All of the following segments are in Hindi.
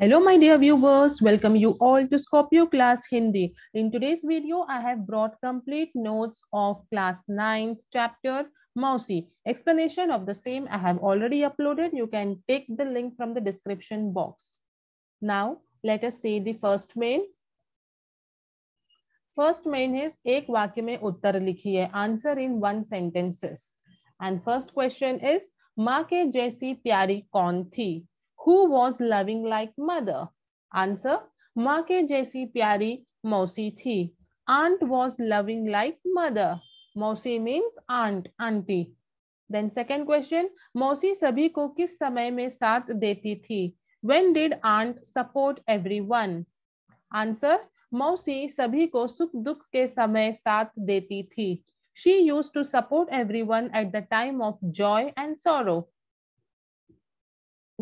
Hello, my dear viewers. Welcome you all to Scorpio Class Hindi. In today's video, I have brought complete notes of class 9th chapter, Mausi. Explanation of the same I have already uploaded. You can take the link from the description box. Now, let us see the first main. First main is, ek vakya mein uttar likhiye Answer in one sentences. And first question is, maa ke jaisi pyari kaun thi Who was loving like mother? Answer, माँ के जैसी प्यारी मौसी Aunt was loving like mother. Mausi means aunt, auntie. Then second question, Mausi sabhi ko kis samay mein saath deti thi? When did aunt support everyone? Answer, Mausi sabhi ko suk दुख ke samay saath deti thi. She used to support everyone at the time of joy and sorrow.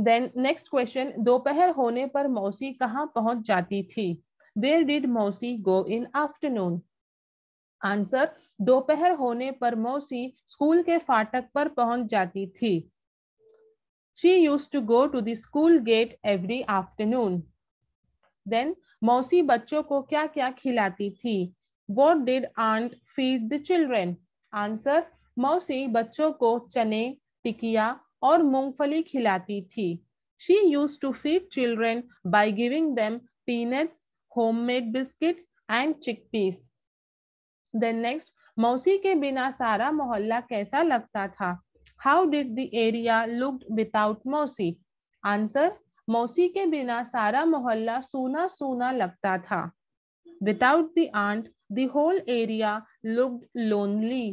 Then next question दोपहर होने पर मौसी कहाँ पहुंच जाती थी वेयर डिड मौसी गो इन आफ्टरनून आंसर दोपहर होने पर मौसी स्कूल के फाटक पर पहुंच जाती थी she use to go to the school gate every afternoon then मौसी बच्चों को क्या क्या खिलाती थी what did aunt feed the children answer मौसी बच्चों को चने टिकिया और मूंगफली खिलाती थी she use to feed children by giving them peanuts home made biscuit and chickpeas then next मौसी के बिना सारा मोहल्ला कैसा लगता था how did the area looked without मौसी आंसर मौसी के बिना सारा मोहल्ला सोना सोना लगता था without the aunt the whole area looked lonely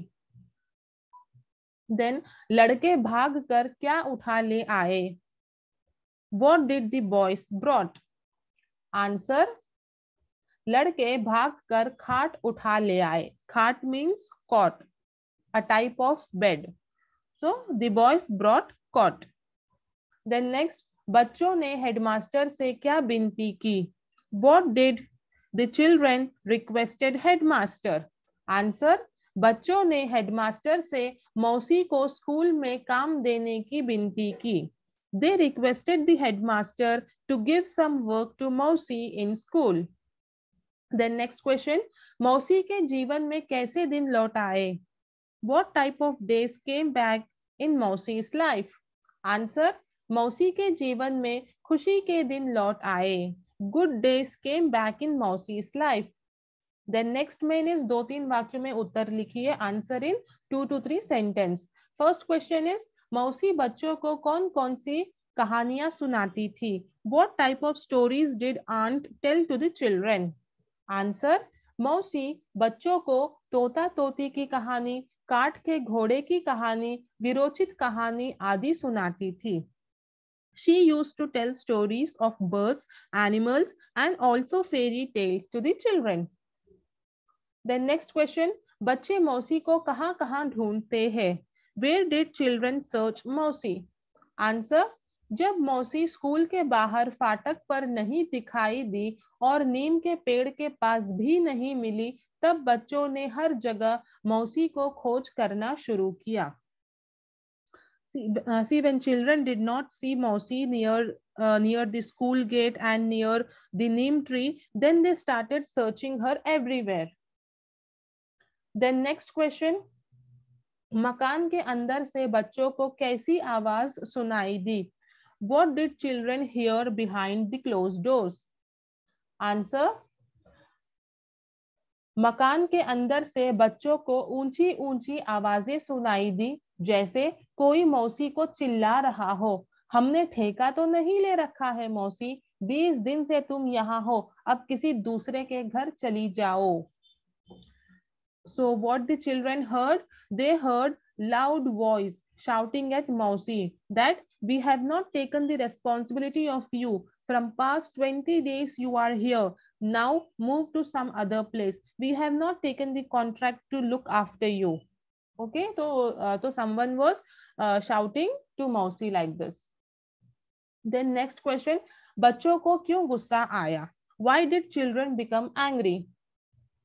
then लड़के भाग कर क्या उठा ले आए what did the boys brought answer लड़के भाग कर खाट उठा ले आए खाट means cot a type of bed so boys brought cot then next बच्चों ने हेडमास्टर से क्या बिनती की what did the children requested headmaster answer बच्चों ने हेडमास्टर से मौसी को स्कूल में काम देने की विनती की they requested the headmaster to give some work to मौसी in school then next question मौसी के जीवन में कैसे दिन लौट आए what type of days came back in मौसी लाइफ आंसर मौसी के जीवन में खुशी के दिन लौट आए good days came back in मौसी लाइफ देन नेक्स्ट मैंने दो तीन वाक्यों में उत्तर लिखी है answer in two to three sentence first question is मौसी बच्चों को कौन कौन सी कहानियां सुनाती थी what type of stories did aunt tell to the children answer मौसी बच्चों को तोता तोती की कहानी काट के घोड़े की कहानी विरोचित कहानी आदि सुनाती थी she use to tell stories of birds animals and also fairy tales to children then next question बच्चे मौसी को कहाँ कहाँ ढूंढते हैं वेयर डिड चिल्ड्रन सर्च मौसी आंसर जब मौसी स्कूल के बाहर फाटक पर नहीं दिखाई दी और नीम के पेड़ के पास भी नहीं मिली तब बच्चों ने हर जगह मौसी को खोज करना शुरू किया see when children did not see Mousy near uh, near the school gate and near the neem tree, then they started searching her everywhere. Then next question मकान के अंदर से बच्चों को कैसी आवाज सुनाई दी what did children hear behind the close doors answer मकान के अंदर से बच्चों को ऊंची ऊंची आवाजें सुनाई दी जैसे कोई मौसी को चिल्ला रहा हो हमने ठेका तो नहीं ले रखा है मौसी बीस दिन से तुम यहाँ हो अब किसी दूसरे के घर चली जाओ So what the children heard? They heard loud voice shouting at Mousi that we have not taken the responsibility of you. From past 20 days you are here. Now move to some other place. We have not taken the contract to look after you. Okay, so, uh, so someone was uh, shouting to Mousi like this. Then next question, बच्चों Why did children become angry?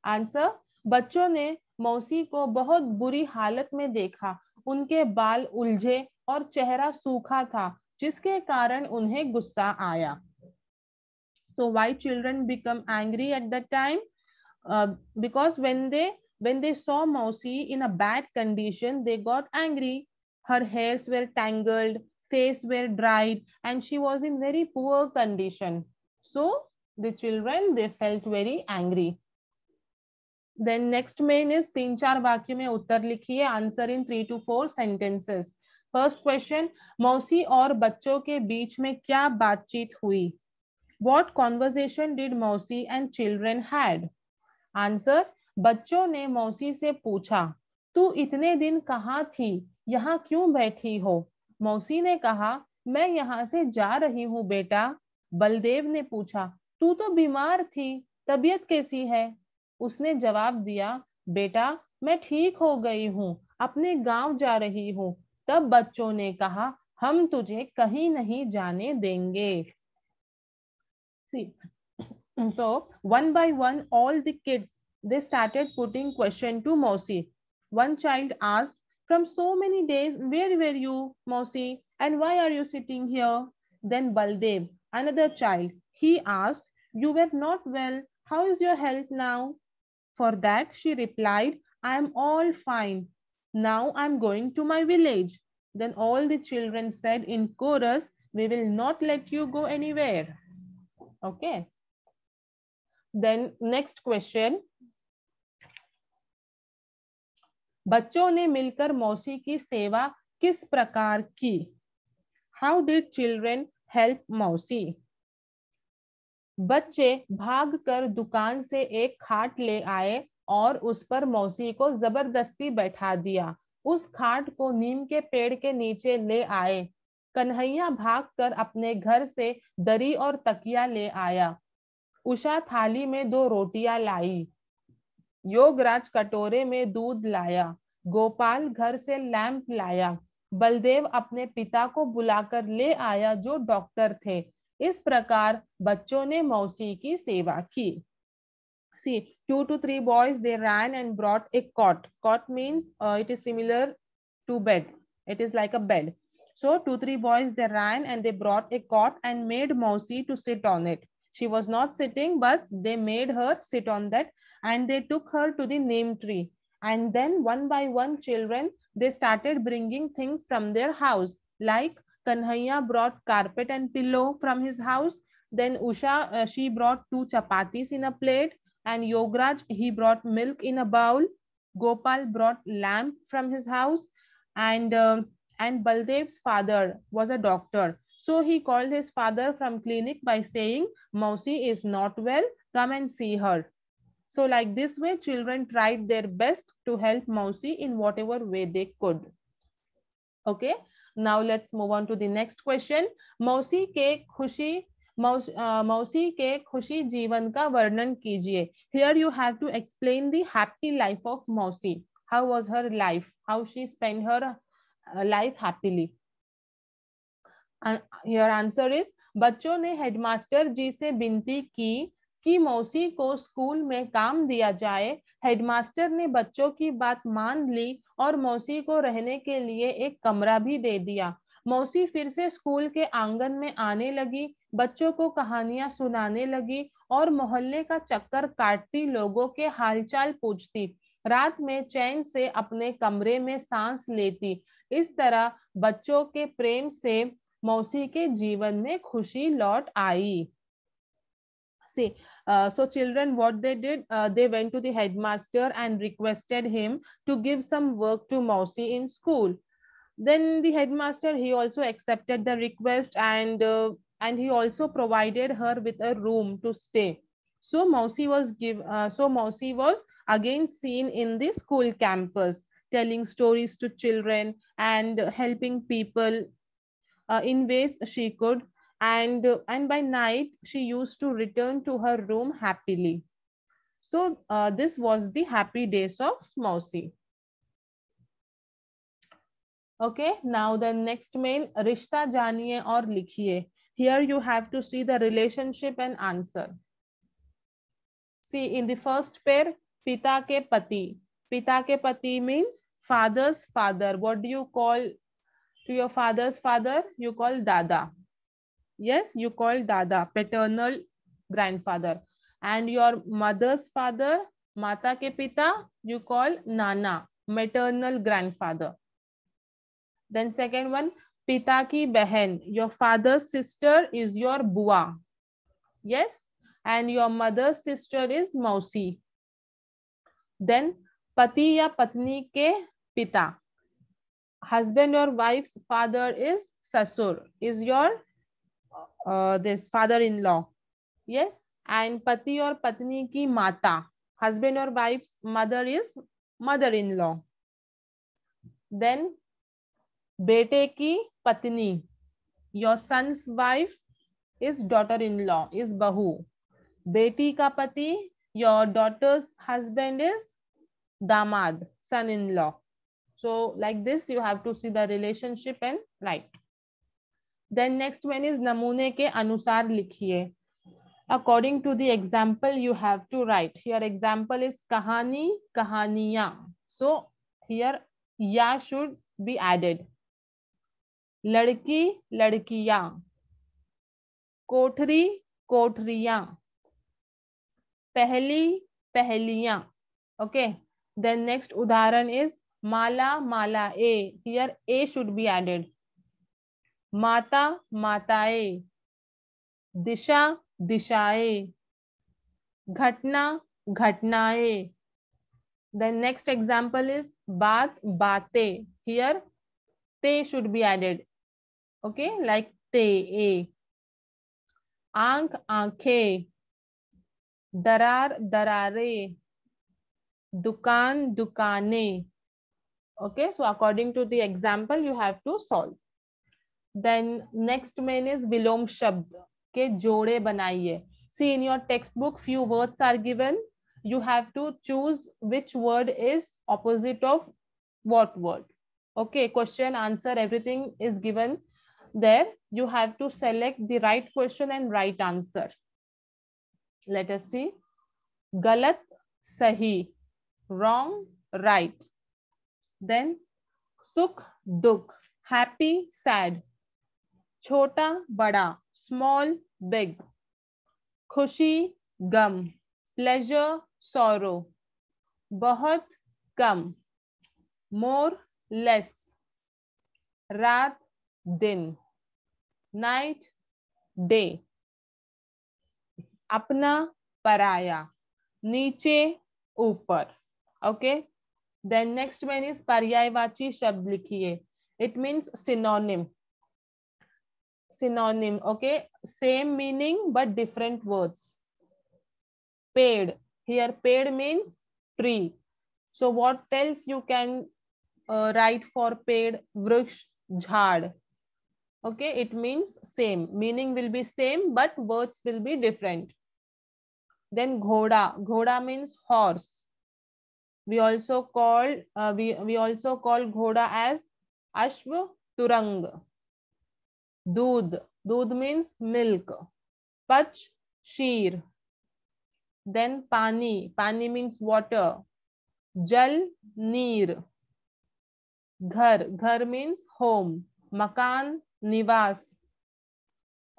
Answer, बच्चों ने मौसी को बहुत बुरी हालत में देखा उनके बाल उलझे और चेहरा सूखा था जिसके कारण उन्हें गुस्सा आया so why children become angry at the time because when they when they saw मौसी in a bad condition they got angry her hairs were tangled face were dried and she was in very poor condition so the children they felt very angry then next main is तीन चार वाक्य में उत्तर लिखिए answer in three to four sentences first question मौसी और बच्चों के बीच में क्या बातचीत हुई वॉट कॉन्वर्जेशन डिड मौसी एंड चिल्ड्रेन हैड आंसर बच्चों ने मौसी से पूछा तू इतने दिन कहाँ थी यहाँ क्यों बैठी हो मौसी ने कहा मैं यहाँ से जा रही हूँ बेटा बलदेव ने पूछा तू तो बीमार थी तबीयत कैसी है उसने जवाब दिया बेटा मैं ठीक हो गई हूँ अपने गांव जा रही हूँ तब बच्चों ने कहा हम तुझे कहीं नहीं जाने देंगे so one by one all the kids they started putting question to मौसी one child ask from so many days where were you मौसी and why are you sitting then Baldev another child he ask you were not well how is your health now For that she replied, I am all fine. Now I am going to my village. Then all the children said in chorus, we will not let you go anywhere. Okay. Then next question. बच्चों ने मिलकर मौसी की सेवा किस प्रकार की How did children help मौसी बच्चे भागकर दुकान से एक खाट ले आए और उस पर मौसी को जबरदस्ती बैठा दिया उस खाट को नीम के पेड़ के नीचे ले आए कन्हैया भागकर अपने घर से दरी और तकिया ले आया उषा थाली में दो रोटियां लाई योगराज कटोरे में दूध लाया गोपाल घर से लैंप लाया बलदेव अपने पिता को बुलाकर ले आया जो डॉक्टर थे इस प्रकार बच्चों ने मौसी की सेवा की see two to three boys they ran and brought a cot cot means it is similar to bed it is like a bed so two three boys they ran and they brought a cot and made मौसी to sit on it she was not sitting but they made her sit on that and they took her to the neem tree and then one by one children they started bringing things from their house like Kanhaiya brought carpet and pillow from his house. Then Usha, uh, she brought two chapatis in a plate. And Yograj, he brought milk in a bowl. Gopal brought lamp from his house. And, uh, and Baldev's father was a doctor. So he called his father from clinic by saying, Mausi is not well, come and see her. So like this way, children tried their best to help Mausi in whatever way they could. Okay, now let's move on to the question मौसी के खुशी मौसी के खुशी जीवन का वर्णन कीजिए here you have to explain the happy life of मौसी how was her life how she spend her life happily answer is बच्चों ने हेडमास्टर जी से विनती की कि मौसी को स्कूल में काम दिया जाए हेडमास्टर ने बच्चों की बात मान ली और मौसी को रहने के लिए एक कमरा भी दे दिया मौसी फिर से स्कूल के आंगन में आने लगी बच्चों को कहानियां सुनाने लगी और मोहल्ले का चक्कर काटती लोगों के हालचाल पूछती रात में चैन से अपने कमरे में सांस लेती इस तरह बच्चों के प्रेम से मौसी के जीवन में खुशी लौट आई see uh, so children what they did uh, they went to the headmaster and requested him to give some work to mousy in school then the headmaster he also accepted the request and uh, and he also provided her with a room to stay so mousy was give uh, so mousy was again seen in the school campus telling stories to children and helping people uh, in ways she could and and by night she used to return to her room happily so uh, this was the happy days of mousie okay now the next mail rishta janiye or likhiye here you have to see the relationship and answer see in the first pair pita ke pati pita ke pati means father's father what do you call to your father's father you call dada yes you call dada paternal grandfather and your mother's father mata ke pita you call nana maternal grandfather then second one pita ki behan your father's sister is your bua yes and your mother's sister is mausi then pati ya patni ke pita husband or wife's father is sasur is your Uh, this father-in-law yes and pati or patni ki mata husband or wife's mother is mother-in-law then bete ki patni your son's wife is daughter-in-law is bahu beti ka pati your daughter's husband is damad son-in-law so like this you have to see the relationship and write then next one is नमूने के अनुसार लिखिए according to the example you have to write here example is कहानी कहानिया सो हियर या शुड बी एडेड लड़की लड़किया कोठरी कोठरिया पहली पहलिया ओके देन नेक्स्ट उदाहरण इज माला माला ए हियर ए शुड बी एडेड माता माताए दिशा दिशाए घटना घटनाए द नेक्स्ट एग्जाम्पल इज बात बाते हियर ते should be added okay like ते ए आंख आंखे दरार दरारे दुकान दुकाने okay so according to the example you have to solve then next main is विलोम शब्द के जोड़े बनाइए see in your textbook few words are given you have to choose which word is opposite of what word okay question answer everything is given there you have to select the right question and right answer let's see गलत सही रॉन्ग राइट देन सुख दुख हैप्पी सैड छोटा बड़ा स्मॉल बिग खुशी गम प्लेजर सौरो बहुत कम मोर लेस रात दिन नाइट डे अपना पराया नीचे ऊपर ओके देन नेक्स्ट मैंने पर्यायवाची शब्द लिखिए it means synonym synonym okay same meaning but different words paid here paid means tree so what else you can uh, write for paid vriksh jhad okay it means same meaning will be same but words will be different then ghoda ghoda means horse we also call uh, we we also call ghoda as ashv turang दूध दूध मीन्स मिल्क पच शीर देन पानी पानी मीन्स वॉटर जल नीर घर घर मीन्स होम मकान निवास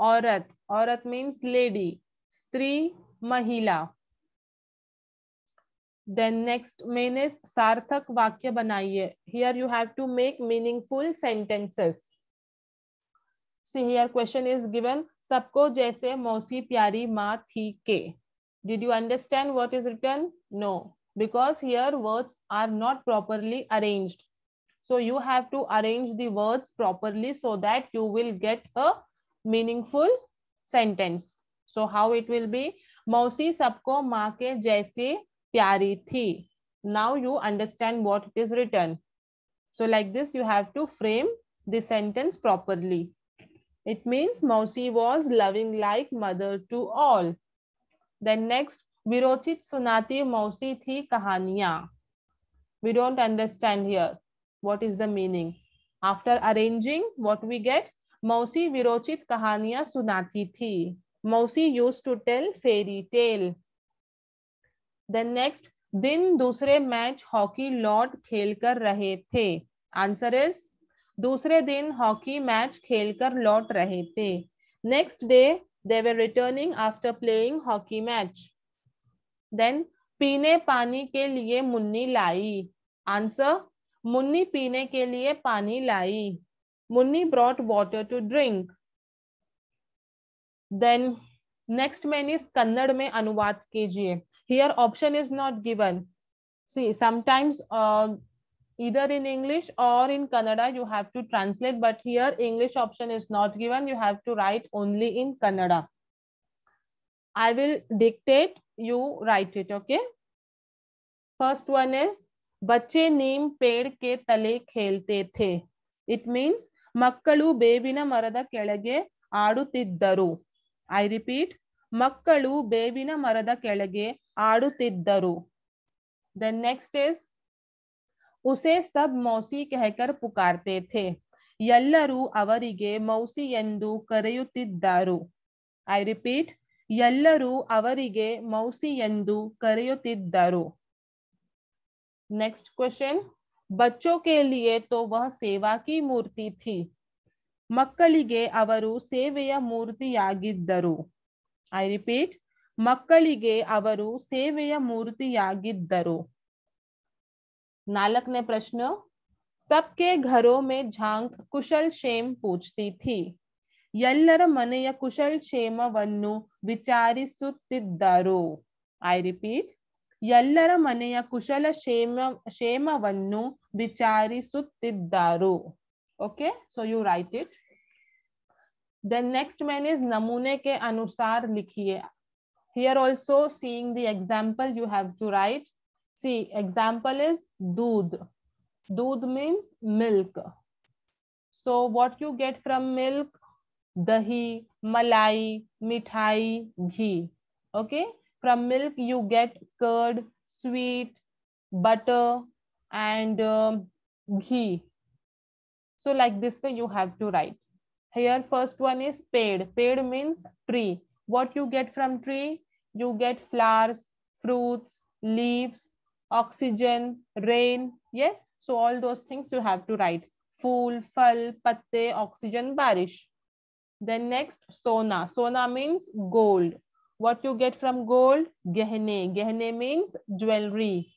औरत औरत मीन्स लेडी स्त्री महिला देन नेक्स्ट मीन इज सार्थक वाक्य बनाइए here you have to make meaningful sentences see here question is given सबको जैसे मौसी प्यारी माँ थी के did you understand what is written no because here words are not properly arranged so you have to arrange the words properly so that you will get a meaningful sentence so how it will be मौसी सबको माँ के जैसे प्यारी थी now you understand what it is return so like this you have to frame the sentence properly It means Mausi was loving like mother to all. Then next, virochit sunati मौसी thi कहानियां we don't understand here what is the meaning after arranging what we get मौसी virochit कहानियां sunati thi मौसी used to tell fairy tale then next दिन दूसरे मैच हॉकी लॉर्ड खेल कर रहे थे आंसर इज दूसरे दिन हॉकी मैच खेलकर लौट रहे थे next day they were returning after playing hockey match then पीने पानी के लिए मुन्नी लाई आंसर मुन्नी पीने के लिए पानी लाई Munni brought water to drink then next मैंने इस कन्नड़ में अनुवाद कीजिए here option is not given see sometimes either in English or in Kannada, you have to translate. But here, English option is not given. You have to write only in Kannada. I will dictate, you write it, okay? First one is, bacche neem ped ke tale khelte the it means makkalu bevina marada kelage ಆಡುತ್ತಿದ್ದರು i repeat makkalu bevina marada kelage ಆಡುತ್ತಿದ್ದರು ದೆನ್ next is उसे सब मौसी कहकर पुकारते थे यल्लरु ಅವರಿಗೆ मौसी ಎಂದು ಕರೆಯುತ್ತಿದ್ದರು ಐ ರಿಪೀಟ್ ಎಲ್ಲರು ಅವರಿಗೆ मौसी ಎಂದು ಕರೆಯುತ್ತಿದ್ದರು ನೆಕ್ಸ್ಟ್ ಕ್ವೆಶ್ಚನ್ بچوں کے لیے تو وہ સેવા کی ಮೂರ್تی تھی ಮಕ್ಕಳಿಗೆ ಅವರು ಸೇವೆಯ ಮೂರ್ತಿಯಾಗಿದ್ದರು ಐ ರಿಪೀಟ್ ಮಕ್ಕಳಿಗೆ ಅವರು ಸೇವೆಯ ಮೂರ್ತಿಯಾಗಿದ್ದರು नालक ने प्रश्न सबके घरों में झांक कुशल क्षेम पूछती थी यल्लर मन या कुशल क्षेम वन्नु विचारी सुतिदारो आई रिपीट यल्लर मन या कुशल क्षेम क्षेम वन्नु विचारी सुतिदारो okay so you write it then next main is नमूने के अनुसार लिखिए here also seeing the example you have to write See, example is dood. Dood means milk. So what you get from milk? Dahi, malai, mithai, ghee. Okay. From milk you get curd, sweet, butter and um, ghee. So like this way you have to write. Here first one is paid. Paid means tree. What you get from tree? You get flowers, fruits, leaves, oxygen, rain. Yes, so all those things you have to write. Fool, fal, patte, oxygen, barish. Then next, sona. Sona means gold. What you get from gold? Gehne. Gehne means jewelry.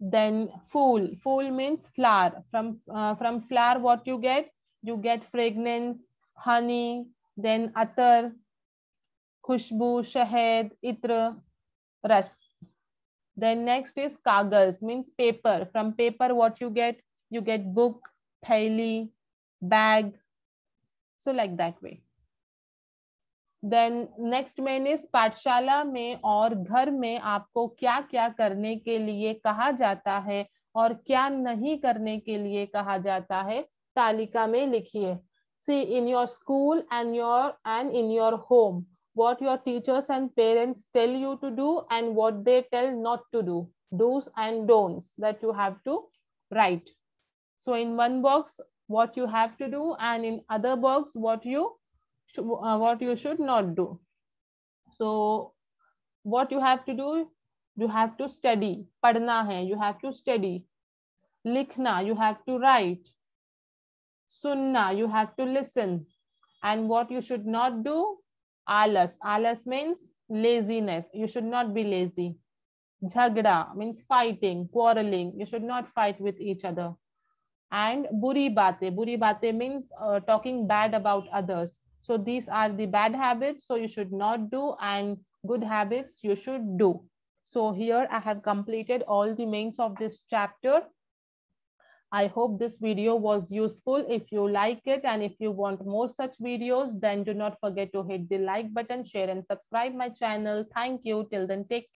Then fool. Fool means flower. From, uh, from flower, what you get? You get fragrance, honey, then atar, khushbu, shahed, itra, ras. then next is kagas means paper from paper what you get you get book thaili bag so like that way then next मैंने इस पाठशाला में और घर में आपको क्या क्या करने के लिए कहा जाता है और क्या नहीं करने के लिए कहा जाता है तालिका में लिखिए see in your school and your and in your home what your teachers and parents tell you to do and what they tell not to do, do's and don'ts that you have to write. So in one box, what you have to do and in other box, what you, uh, what you should not do. So what you have to do, you have to study, padna hai, you have to study, likhna, you have to write, sunna, you have to listen, and what you should not do, Alas. Alas means laziness. You should not be lazy. Jhagda means fighting, quarreling. You should not fight with each other. And buri bate. Buri bate means uh, talking bad about others. So these are the bad habits. So you should not do and good habits you should do. So here I have completed all the mains of this chapter. I hope this video was useful. If you like it and if you want more such videos, then do not forget to hit the like button, share and subscribe my channel. Thank you. Till then, take